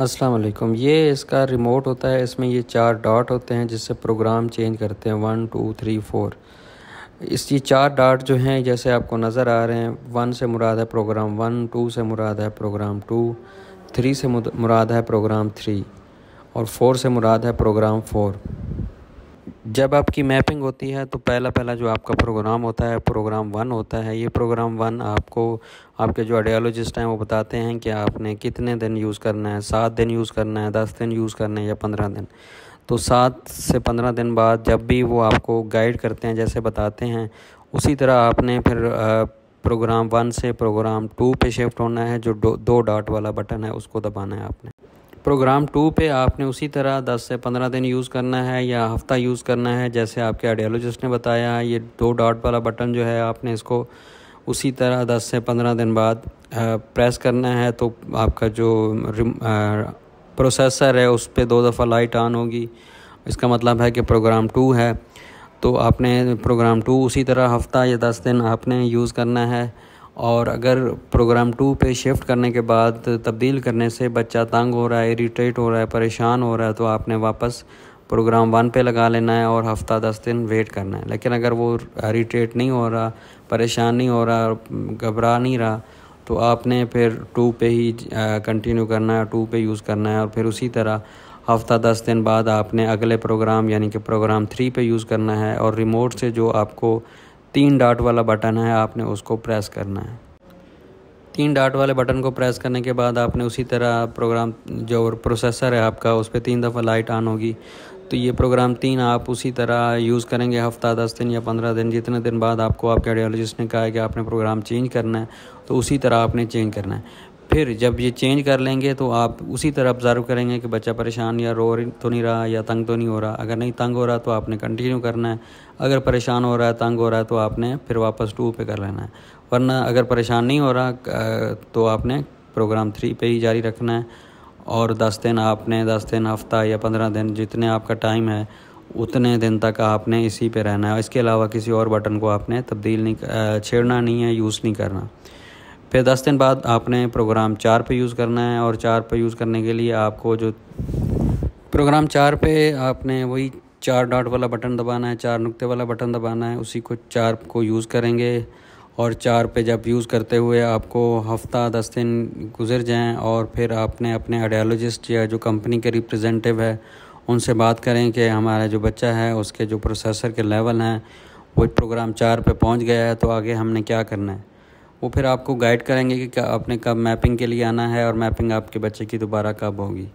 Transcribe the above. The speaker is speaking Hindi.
अस्सलाम वालेकुम ये इसका रिमोट होता है इसमें ये चार डॉट होते हैं जिससे प्रोग्राम चेंज करते हैं वन टू थ्री फोर इस ये चार डॉट जो हैं जैसे आपको नज़र आ रहे हैं वन से मुराद है प्रोग्राम वन टू से मुराद है प्रोग्राम टू थ्री से मुराद है प्रोग्राम थ्री और फोर से मुराद है प्रोग्राम फोर जब आपकी मैपिंग होती है तो पहला पहला जो आपका प्रोग्राम होता है प्रोग्राम वन होता है ये प्रोग्राम वन आपको आपके जो आइडियोलॉजिस्ट हैं वो बताते हैं कि आपने कितने दिन यूज़ करना है सात दिन यूज़ करना है दस दिन यूज़ करना है या पंद्रह दिन तो सात से पंद्रह दिन बाद जब भी वो आपको गाइड करते हैं जैसे बताते हैं उसी तरह आपने फिर प्रोग्राम वन से प्रोग्राम टू पे शिफ्ट होना है जो दो डॉट वाला बटन है उसको दबाना है आपने प्रोग्राम टू पे आपने उसी तरह 10 से 15 दिन यूज़ करना है या हफ़्ता यूज़ करना है जैसे आपके आइडियोलॉजिस्ट ने बताया ये दो डॉट वाला बटन जो है आपने इसको उसी तरह 10 से 15 दिन बाद प्रेस करना है तो आपका जो प्रोसेसर है उस पर दो दफ़ा लाइट ऑन होगी इसका मतलब है कि प्रोग्राम टू है तो आपने प्रोग्राम टू उसी तरह हफ़्ता या दस दिन आपने यूज़ करना है और अगर प्रोग्राम टू पे शिफ्ट करने के बाद तब्दील करने से बच्चा तंग हो रहा है इरीटेट हो रहा है परेशान हो रहा है तो आपने वापस प्रोग्राम वन पे लगा लेना है और हफ्ता दस दिन वेट करना है लेकिन अगर वो इरीटेट नहीं हो रहा परेशान नहीं हो रहा घबरा नहीं रहा तो आपने फिर टू पे ही कंटिन्यू करना है टू पे यूज़ करना है और फिर उसी तरह हफ्ता दस दिन बाद आपने अगले प्रोग्राम यानी कि प्रोग्राम थ्री पे यूज़ करना है और रिमोट से जो आपको तीन डाट वाला बटन है आपने उसको प्रेस करना है तीन डाट वाले बटन को प्रेस करने के बाद आपने उसी तरह प्रोग्राम जो प्रोसेसर है आपका उस पर तीन दफ़ा लाइट ऑन होगी तो ये प्रोग्राम तीन आप उसी तरह यूज़ करेंगे हफ्ता दस दिन या पंद्रह दिन जितने दिन बाद आपको आपके आइडियोलॉजिस्ट ने कहा है कि आपने प्रोग्राम चेंज करना है तो उसी तरह आपने चेंज करना है फिर जब ये चेंज कर लेंगे तो आप उसी तरह ऑब्ज़र्व करेंगे कि बच्चा परेशान या रो तो नहीं रहा या तंग तो नहीं हो रहा अगर नहीं तंग हो रहा तो आपने कंटिन्यू करना है अगर परेशान हो रहा है तंग हो रहा है तो आपने फिर वापस टू पे कर लेना है वरना अगर परेशान नहीं हो रहा तो आपने प्रोग्राम थ्री पे ही जारी रखना है और दस दिन आपने दस दिन हफ्ता या पंद्रह दिन जितने आपका टाइम है उतने दिन तक आपने इसी पे रहना है इसके अलावा किसी और बटन को आपने तब्दील नहीं छेड़ना नहीं है यूज़ नहीं करना फिर दस दिन बाद आपने प्रोग्राम चार पे यूज़ करना है और चार पे यूज़ करने के लिए आपको जो प्रोग्राम चार पे आपने वही चार डॉट वाला बटन दबाना है चार नुक्ते वाला बटन दबाना है उसी को चार को यूज़ करेंगे और चार पे जब यूज़ करते हुए आपको हफ्ता दस दिन गुजर जाएं और फिर आपने अपने आडियोलॉजिस्ट या जो कंपनी के रिप्रेजेंटेटिव है उनसे बात करें कि हमारा जो बच्चा है उसके जो प्रोसेसर के लेवल हैं वो प्रोग्राम चार पे पहुंच गया है तो आगे हमने क्या करना है वो फिर आपको गाइड करेंगे कि आपने कब मैपिंग के लिए आना है और मैपिंग आपके बच्चे की दोबारा कब होगी